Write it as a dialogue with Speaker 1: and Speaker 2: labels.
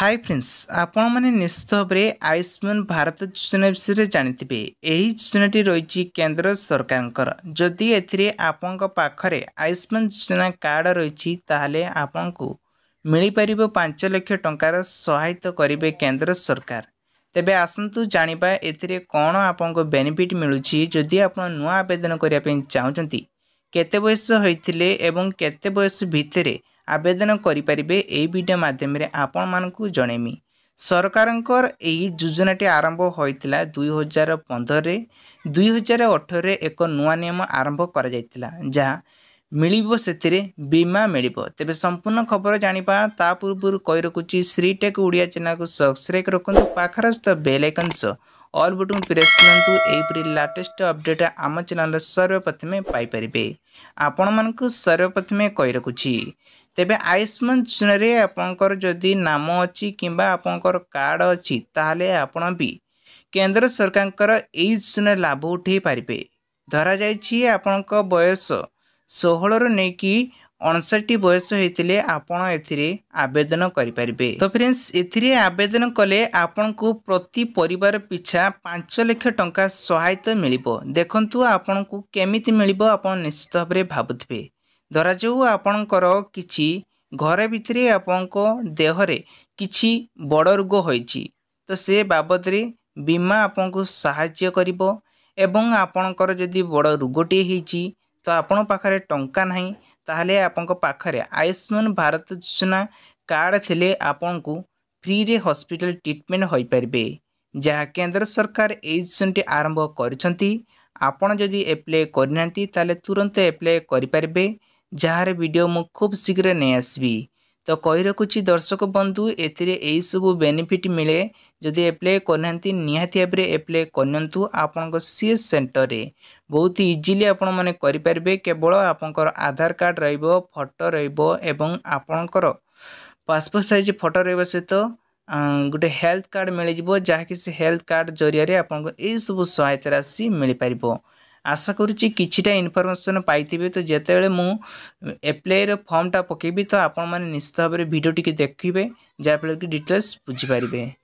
Speaker 1: high friends ଆପଣମାନେ ନିଶ୍ଚିତ ଭାବରେ ଆୟୁଷ୍ମାନ ଭାରତ ଯୋଜନା ବିଷୟରେ ଜାଣିଥିବେ ଏହି ଯୋଜନାଟି ରହିଛି କେନ୍ଦ୍ର ସରକାରଙ୍କର ଯଦି ଏଥିରେ ଆପଣଙ୍କ ପାଖରେ ଆୟୁଷ୍ମାନ ଯୋଜନା କାର୍ଡ଼ ରହିଛି ତାହେଲେ ଆପଣଙ୍କୁ ମିଳିପାରିବ ପାଞ୍ଚ ଲକ୍ଷ ଟଙ୍କାର ସହାୟତା କରିବେ କେନ୍ଦ୍ର ସରକାର ତେବେ ଆସନ୍ତୁ ଜାଣିବା ଏଥିରେ କ'ଣ ଆପଣଙ୍କ ବେନିଫିଟ୍ ମିଳୁଛି ଯଦି ଆପଣ ନୂଆ ଆବେଦନ କରିବା ପାଇଁ ଚାହୁଁଛନ୍ତି କେତେ ବୟସ ହୋଇଥିଲେ ଏବଂ କେତେ ବୟସ ଭିତରେ ଆବେଦନ କରିପାରିବେ ଏହି ଭିଡ଼ିଓ ମାଧ୍ୟମରେ ଆପଣମାନଙ୍କୁ ଜଣେଇମି ସରକାରଙ୍କର ଏହି ଯୋଜନାଟି ଆରମ୍ଭ ହୋଇଥିଲା ଦୁଇହଜାର ପନ୍ଦରରେ ଦୁଇହଜାର ଅଠରରେ ଏକ ନୂଆ ନିୟମ ଆରମ୍ଭ କରାଯାଇଥିଲା ଯାହା ମିଳିବ ସେଥିରେ ବୀମା ମିଳିବ ତେବେ ସମ୍ପୂର୍ଣ୍ଣ ଖବର ଜାଣିବା ତା ପୂର୍ବରୁ କହି ରଖୁଛି ଶ୍ରୀ ଟେକ୍ ଓଡ଼ିଆ ଚ୍ୟାନେଲକୁ ସବସ୍କ୍ରାଇବ୍ ରଖନ୍ତୁ ପାଖରେ ଆସୁଥିବା ବେଲ୍ ଆଇକନ୍ ସହ ଅଲ୍ ବୁଟଙ୍କୁ ପ୍ରେସ୍ କରନ୍ତୁ ଏହିପରି ଲାଟେଷ୍ଟ ଅପଡ଼େଟ୍ ଆମ ଚ୍ୟାନେଲରେ ସର୍ବପ୍ରଥମେ ପାଇପାରିବେ ଆପଣମାନଙ୍କୁ ସର୍ବପ୍ରଥମେ କହି ରଖୁଛି ତେବେ ଆୟୁଷ୍ମାନ ଯୋଜନାରେ ଆପଣଙ୍କର ଯଦି ନାମ ଅଛି କିମ୍ବା ଆପଣଙ୍କର କାର୍ଡ଼ ଅଛି ତାହେଲେ ଆପଣ ବି କେନ୍ଦ୍ର ସରକାରଙ୍କର ଏହି ଯୋଜନାର ଲାଭ ଉଠାଇ ପାରିବେ ଧରାଯାଇଛି ଆପଣଙ୍କ ବୟସ ଷୋହଳରୁ ନେଇକି ଅଣଷଠି ବୟସ ହୋଇଥିଲେ ଆପଣ ଏଥିରେ ଆବେଦନ କରିପାରିବେ ତ ଫ୍ରେଣ୍ଡସ୍ ଏଥିରେ ଆବେଦନ କଲେ ଆପଣଙ୍କୁ ପ୍ରତି ପରିବାର ପିଛା ପାଞ୍ଚ ଲକ୍ଷ ଟଙ୍କା ସହାୟତା ମିଳିବ ଦେଖନ୍ତୁ ଆପଣଙ୍କୁ କେମିତି ମିଳିବ ଆପଣ ନିଶ୍ଚିତ ଭାବରେ ଭାବୁଥିବେ ଧରାଯାଉ ଆପଣଙ୍କର କିଛି ଘର ଭିତରେ ଆପଣଙ୍କ ଦେହରେ କିଛି ବଡ଼ ରୋଗ ହୋଇଛି ତ ସେ ବାବଦରେ ବୀମା ଆପଣଙ୍କୁ ସାହାଯ୍ୟ କରିବ ଏବଂ ଆପଣଙ୍କର ଯଦି ବଡ଼ ରୋଗଟିଏ ହେଇଛି ତ ଆପଣଙ୍କ ପାଖରେ ଟଙ୍କା ନାହିଁ ତାହେଲେ ଆପଣଙ୍କ ପାଖରେ ଆୟୁଷ୍ମାନ ଭାରତ ଯୋଜନା କାର୍ଡ଼ ଥିଲେ ଆପଣଙ୍କୁ ଫ୍ରିରେ ହସ୍ପିଟାଲ ଟ୍ରିଟମେଣ୍ଟ ହୋଇପାରିବେ ଯାହା କେନ୍ଦ୍ର ସରକାର ଏହି ଯୋଜନାଟି ଆରମ୍ଭ କରିଛନ୍ତି ଆପଣ ଯଦି ଆପ୍ଲାଏ କରିନାହାନ୍ତି ତାହେଲେ ତୁରନ୍ତ ଆପ୍ଲାଏ କରିପାରିବେ ଯାହାର ଭିଡ଼ିଓ ମୁଁ ଖୁବ୍ ଶୀଘ୍ର ନେଇ ଆସିବି ତ କହି ରଖୁଛି ଦର୍ଶକ ବନ୍ଧୁ ଏଥିରେ ଏହିସବୁ ବେନିଫିଟ୍ ମିଳେ ଯଦି ଆପ୍ଲାଏ କରିନାହାନ୍ତି ନିହାତି ଭାବରେ ଆପ୍ଲାଏ କରନ୍ତୁ ଆପଣଙ୍କ ସିଏସ୍ ସେଣ୍ଟରରେ ବହୁତ ଇଜିଲି ଆପଣମାନେ କରିପାରିବେ କେବଳ ଆପଣଙ୍କର ଆଧାର କାର୍ଡ଼ ରହିବ ଫଟୋ ରହିବ ଏବଂ ଆପଣଙ୍କର ପାସପୋର୍ଟ ସାଇଜ୍ ଫଟୋ ରହିବା ସହିତ ଗୋଟେ ହେଲ୍ଥ କାର୍ଡ଼ ମିଳିଯିବ ଯାହାକି ସେ ହେଲ୍ଥ କାର୍ଡ଼ ଜରିଆରେ ଆପଣଙ୍କୁ ଏହିସବୁ ସହାୟତା ରାଶି ମିଳିପାରିବ আশা করছি কিছুটা ইনফরমেসন পাইবে তো যেতবে মু এপ্লাইর ফর্মটা পকাইবি তো আপনার নিশ্চিত ভাবে ভিডিওটিকে দেখবে যাফলে কি ডিটেলস বুঝিপারে